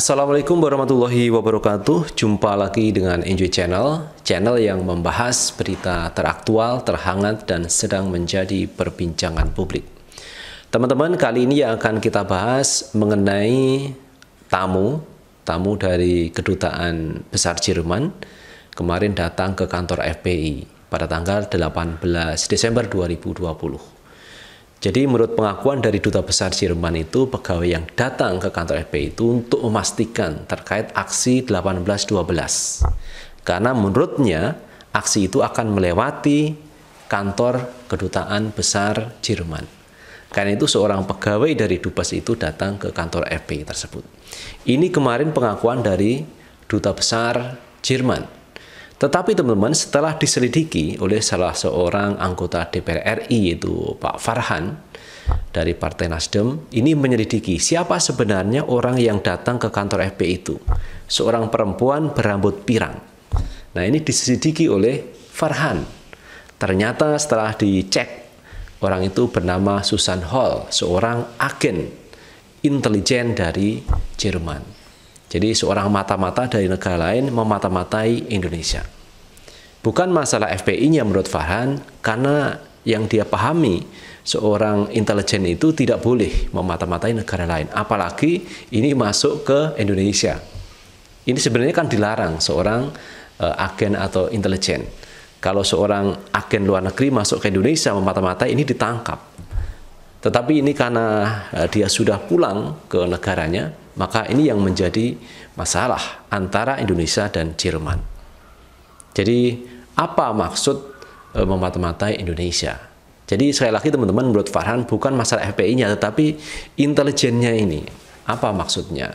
Assalamualaikum warahmatullahi wabarakatuh. Jumpa lagi dengan Enjoy Channel, channel yang membahas berita teraktual, terhangat, dan sedang menjadi perbincangan publik. Teman-teman, kali ini yang akan kita bahas mengenai tamu, tamu dari Kedutaan Besar Jerman, kemarin datang ke kantor FPI pada tanggal 18 Desember 2020. Jadi menurut pengakuan dari Duta Besar Jerman itu, pegawai yang datang ke kantor FPI itu untuk memastikan terkait aksi 1812. Karena menurutnya, aksi itu akan melewati kantor kedutaan besar Jerman. Karena itu seorang pegawai dari Dubes itu datang ke kantor FPI tersebut. Ini kemarin pengakuan dari Duta Besar Jerman tetapi teman-teman setelah diselidiki oleh salah seorang anggota DPR RI yaitu Pak Farhan dari Partai Nasdem ini menyelidiki siapa sebenarnya orang yang datang ke kantor FP itu. Seorang perempuan berambut pirang. Nah ini diselidiki oleh Farhan. Ternyata setelah dicek orang itu bernama Susan Hall, seorang agen intelijen dari Jerman. Jadi seorang mata-mata dari negara lain memata-matai Indonesia. Bukan masalah FPI-nya menurut Farhan, karena yang dia pahami seorang intelijen itu tidak boleh memata-matai negara lain. Apalagi ini masuk ke Indonesia. Ini sebenarnya kan dilarang seorang uh, agen atau intelijen. Kalau seorang agen luar negeri masuk ke Indonesia memata-matai ini ditangkap. Tetapi ini karena eh, dia sudah pulang ke negaranya, maka ini yang menjadi masalah antara Indonesia dan Jerman. Jadi apa maksud e, memata-matai Indonesia? Jadi sekali lagi teman-teman menurut Farhan bukan masalah FPI-nya tetapi intelijennya ini. Apa maksudnya?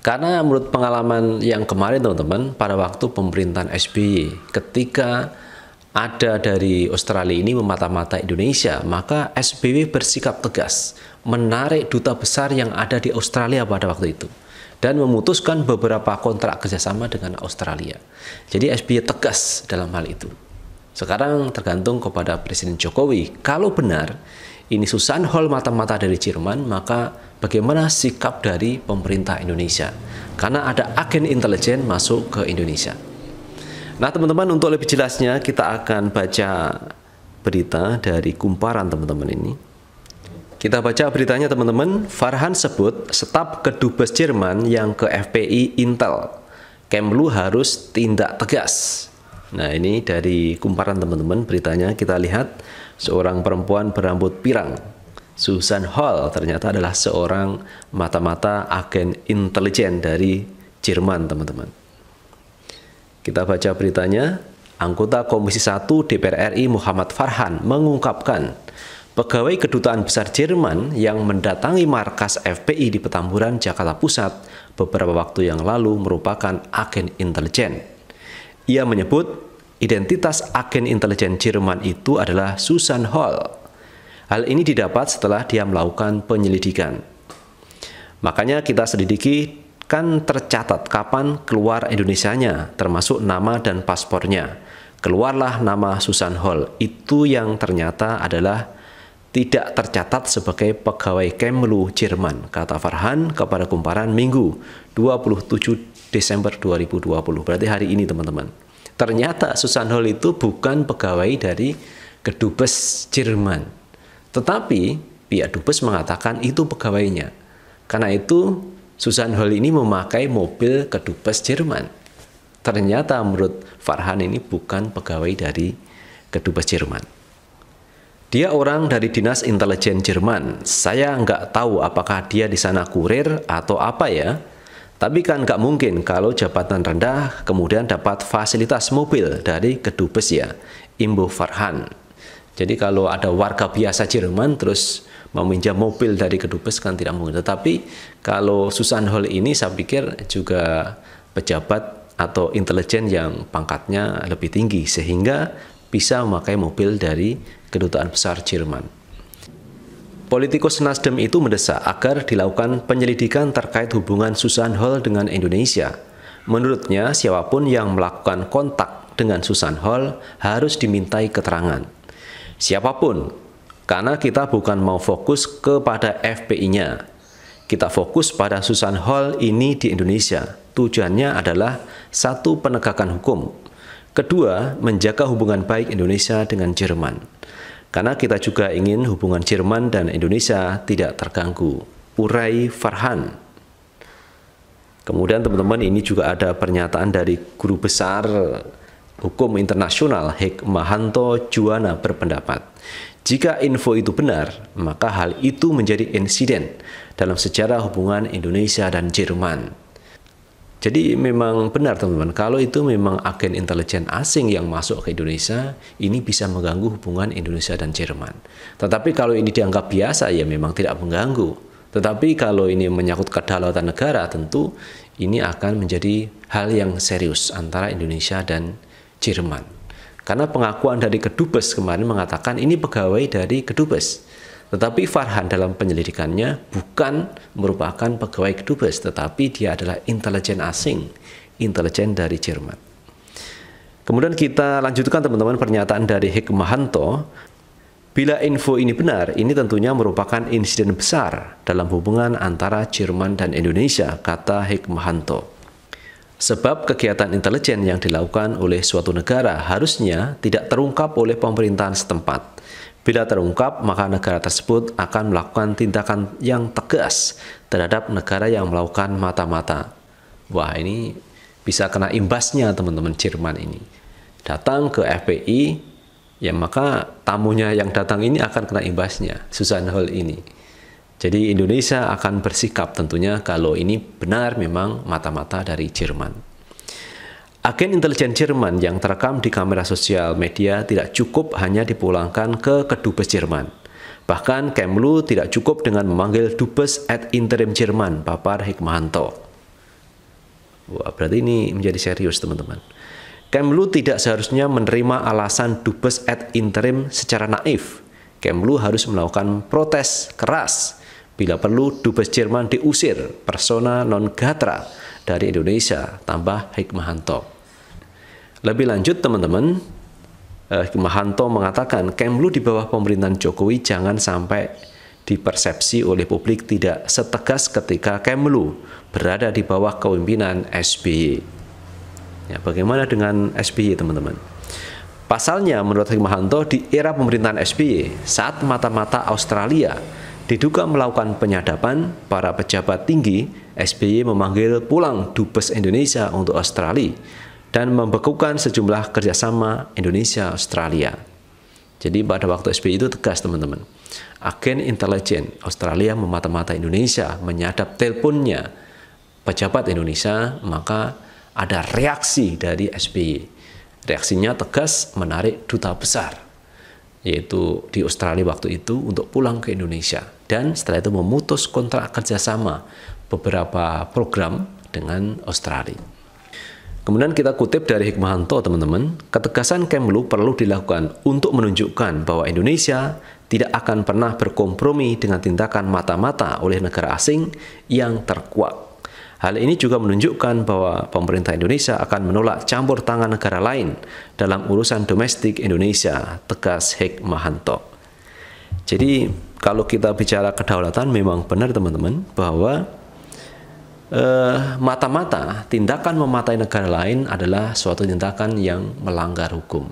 Karena menurut pengalaman yang kemarin teman-teman pada waktu pemerintahan SBY ketika ada dari Australia ini memata-mata Indonesia, maka SBW bersikap tegas menarik duta besar yang ada di Australia pada waktu itu dan memutuskan beberapa kontrak kerjasama dengan Australia. Jadi SBY tegas dalam hal itu. Sekarang tergantung kepada Presiden Jokowi. Kalau benar ini Susan Hall mata-mata dari Jerman, maka bagaimana sikap dari pemerintah Indonesia? Karena ada agen intelijen masuk ke Indonesia. Nah, teman-teman, untuk lebih jelasnya kita akan baca berita dari kumparan teman-teman ini. Kita baca beritanya teman-teman, Farhan sebut staf kedubes Jerman yang ke FPI Intel. Kemlu harus tindak tegas. Nah, ini dari kumparan teman-teman beritanya kita lihat seorang perempuan berambut pirang Susan Hall ternyata adalah seorang mata-mata agen intelijen dari Jerman, teman-teman. Kita baca beritanya, anggota Komisi 1 DPR RI Muhammad Farhan mengungkapkan pegawai kedutaan besar Jerman yang mendatangi markas FPI di Petamburan, Jakarta Pusat beberapa waktu yang lalu merupakan agen intelijen. Ia menyebut identitas agen intelijen Jerman itu adalah Susan Hall. Hal ini didapat setelah dia melakukan penyelidikan. Makanya kita selidiki kan tercatat kapan keluar Indonesianya, termasuk nama dan paspornya. Keluarlah nama Susan Hall, itu yang ternyata adalah tidak tercatat sebagai pegawai Kemlu Jerman, kata Farhan kepada Kumparan Minggu 27 Desember 2020. Berarti hari ini teman-teman. Ternyata Susan Hall itu bukan pegawai dari Kedubes Jerman. Tetapi pihak Dubes mengatakan itu pegawainya. Karena itu Susan Hall ini memakai mobil kedubes Jerman. Ternyata menurut Farhan ini bukan pegawai dari kedubes Jerman. Dia orang dari dinas intelijen Jerman. Saya nggak tahu apakah dia di sana kurir atau apa ya. Tapi kan nggak mungkin kalau jabatan rendah kemudian dapat fasilitas mobil dari kedubes ya. Imbu Farhan. Jadi kalau ada warga biasa Jerman terus meminjam mobil dari kedubes kan tidak mungkin. Tetapi kalau Susan Hall ini saya pikir juga pejabat atau intelijen yang pangkatnya lebih tinggi sehingga bisa memakai mobil dari kedutaan besar Jerman. Politikus Nasdem itu mendesak agar dilakukan penyelidikan terkait hubungan Susan Hall dengan Indonesia. Menurutnya, siapapun yang melakukan kontak dengan Susan Hall harus dimintai keterangan siapapun. Karena kita bukan mau fokus kepada FPI-nya. Kita fokus pada Susan Hall ini di Indonesia. Tujuannya adalah satu penegakan hukum. Kedua, menjaga hubungan baik Indonesia dengan Jerman. Karena kita juga ingin hubungan Jerman dan Indonesia tidak terganggu. Urai Farhan. Kemudian teman-teman ini juga ada pernyataan dari guru besar Hukum internasional Hikmahanto Juwana berpendapat, jika info itu benar, maka hal itu menjadi insiden dalam sejarah hubungan Indonesia dan Jerman. Jadi memang benar teman-teman, kalau itu memang agen intelijen asing yang masuk ke Indonesia, ini bisa mengganggu hubungan Indonesia dan Jerman. Tetapi kalau ini dianggap biasa, ya memang tidak mengganggu. Tetapi kalau ini menyangkut kedaulatan negara, tentu ini akan menjadi hal yang serius antara Indonesia dan Jerman. Karena pengakuan dari Kedubes kemarin mengatakan ini pegawai dari Kedubes. Tetapi Farhan dalam penyelidikannya bukan merupakan pegawai Kedubes, tetapi dia adalah intelijen asing, intelijen dari Jerman. Kemudian kita lanjutkan teman-teman pernyataan dari Hikmahanto Bila info ini benar, ini tentunya merupakan insiden besar dalam hubungan antara Jerman dan Indonesia, kata Hikmahanto. Sebab kegiatan intelijen yang dilakukan oleh suatu negara harusnya tidak terungkap oleh pemerintahan setempat. Bila terungkap, maka negara tersebut akan melakukan tindakan yang tegas terhadap negara yang melakukan mata-mata. Wah, ini bisa kena imbasnya teman-teman Jerman ini. Datang ke FPI, ya maka tamunya yang datang ini akan kena imbasnya, Susan Hall ini. Jadi Indonesia akan bersikap tentunya kalau ini benar memang mata-mata dari Jerman. Agen intelijen Jerman yang terekam di kamera sosial media tidak cukup hanya dipulangkan ke kedubes Jerman. Bahkan Kemlu tidak cukup dengan memanggil dubes at interim Jerman, Papar Hikmahanto. Wah, berarti ini menjadi serius, teman-teman. Kemlu tidak seharusnya menerima alasan dubes at interim secara naif. Kemlu harus melakukan protes keras Bila perlu, Dubes Jerman diusir persona non gatra dari Indonesia, tambah Hikmahanto. Lebih lanjut, teman-teman, eh, Hikmahanto mengatakan Kemlu di bawah pemerintahan Jokowi jangan sampai dipersepsi oleh publik tidak setegas ketika Kemlu berada di bawah kepemimpinan SBY. Ya, bagaimana dengan SBY, teman-teman? Pasalnya, menurut Hikmahanto, di era pemerintahan SBY, saat mata-mata Australia Diduga melakukan penyadapan, para pejabat tinggi SBY memanggil pulang Dubes Indonesia untuk Australia dan membekukan sejumlah kerjasama Indonesia-Australia. Jadi pada waktu SBY itu tegas teman-teman. Agen intelijen Australia memata-mata Indonesia, menyadap teleponnya pejabat Indonesia, maka ada reaksi dari SBY. Reaksinya tegas menarik duta besar yaitu di Australia waktu itu untuk pulang ke Indonesia dan setelah itu memutus kontrak kerjasama beberapa program dengan Australia. Kemudian kita kutip dari Hikmahanto, teman-teman, ketegasan Kemlu perlu dilakukan untuk menunjukkan bahwa Indonesia tidak akan pernah berkompromi dengan tindakan mata-mata oleh negara asing yang terkuat. Hal ini juga menunjukkan bahwa pemerintah Indonesia akan menolak campur tangan negara lain dalam urusan domestik Indonesia, tegas Hikmahanto. Jadi kalau kita bicara kedaulatan memang benar teman-teman bahwa eh, mata-mata eh, tindakan mematai negara lain adalah suatu tindakan yang melanggar hukum.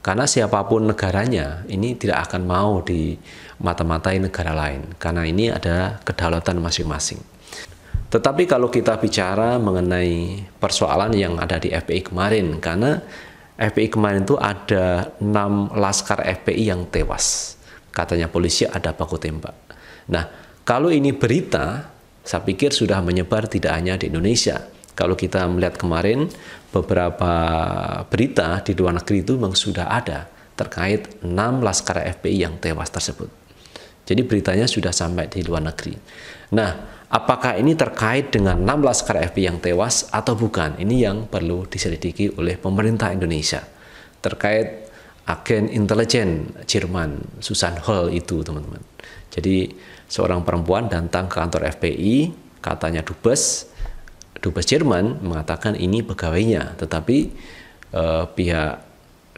Karena siapapun negaranya ini tidak akan mau di mata-matai negara lain karena ini ada kedaulatan masing-masing. Tetapi kalau kita bicara mengenai persoalan yang ada di FPI kemarin karena FPI kemarin itu ada enam laskar FPI yang tewas Katanya polisi ada baku tembak. Nah, kalau ini berita, saya pikir sudah menyebar tidak hanya di Indonesia. Kalau kita melihat kemarin, beberapa berita di luar negeri itu memang sudah ada terkait 6 laskar FPI yang tewas tersebut. Jadi beritanya sudah sampai di luar negeri. Nah, apakah ini terkait dengan 6 laskar FPI yang tewas atau bukan? Ini yang perlu diselidiki oleh pemerintah Indonesia terkait agen intelijen Jerman Susan Hall itu teman-teman. Jadi seorang perempuan datang ke kantor FPI, katanya dubes dubes Jerman mengatakan ini pegawainya, tetapi eh, pihak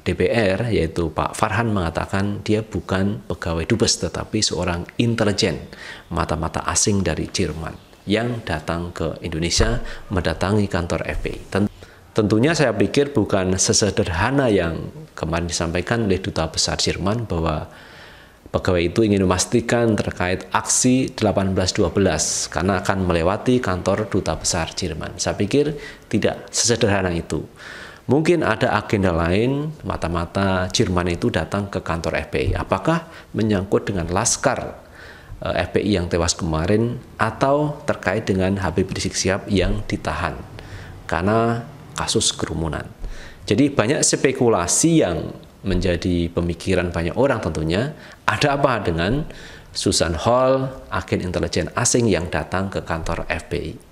DPR yaitu Pak Farhan mengatakan dia bukan pegawai dubes tetapi seorang intelijen mata-mata asing dari Jerman yang datang ke Indonesia mendatangi kantor FPI. Tentu Tentunya saya pikir bukan sesederhana yang kemarin disampaikan oleh Duta Besar Jerman bahwa pegawai itu ingin memastikan terkait aksi 1812 karena akan melewati kantor Duta Besar Jerman. Saya pikir tidak sesederhana itu. Mungkin ada agenda lain, mata-mata Jerman itu datang ke kantor FPI. Apakah menyangkut dengan laskar eh, FPI yang tewas kemarin atau terkait dengan Habib Rizik Siap yang ditahan? Karena kasus kerumunan. Jadi banyak spekulasi yang menjadi pemikiran banyak orang tentunya, ada apa dengan Susan Hall, agen intelijen asing yang datang ke kantor FBI.